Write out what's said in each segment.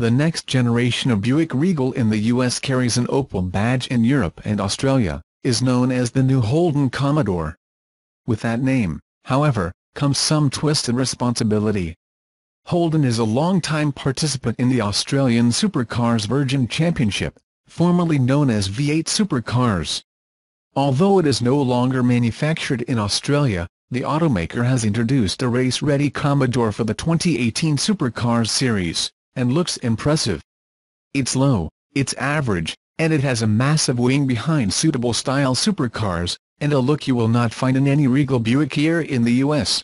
The next generation of Buick Regal in the US carries an Opel badge in Europe and Australia, is known as the new Holden Commodore. With that name, however, comes some twisted responsibility. Holden is a long-time participant in the Australian Supercars Virgin Championship, formerly known as V8 Supercars. Although it is no longer manufactured in Australia, the automaker has introduced a race-ready Commodore for the 2018 Supercars series and looks impressive. It's low, it's average, and it has a massive wing behind suitable style supercars, and a look you will not find in any Regal Buick here in the US.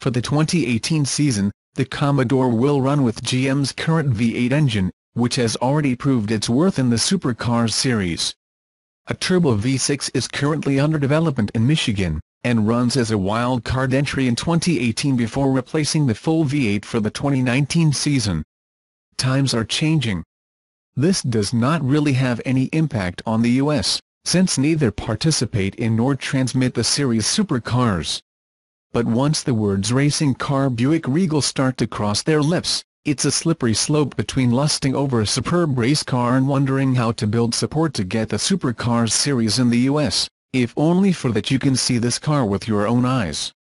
For the 2018 season, the Commodore will run with GM's current V8 engine, which has already proved its worth in the supercars series. A turbo V6 is currently under development in Michigan, and runs as a wild card entry in 2018 before replacing the full V8 for the 2019 season times are changing. This does not really have any impact on the US, since neither participate in nor transmit the series supercars. But once the words racing car Buick Regal start to cross their lips, it's a slippery slope between lusting over a superb race car and wondering how to build support to get the supercars series in the US, if only for that you can see this car with your own eyes.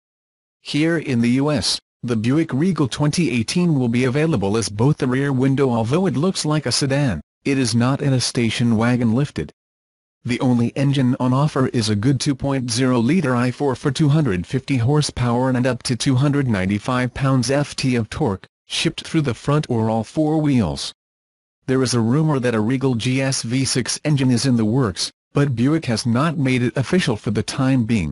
Here in the US, the Buick Regal 2018 will be available as both the rear window although it looks like a sedan, it is not in a station wagon lifted. The only engine on offer is a good 2.0-liter i4 for 250 horsepower and up to 295 pounds-ft of torque, shipped through the front or all four wheels. There is a rumor that a Regal GS V6 engine is in the works, but Buick has not made it official for the time being.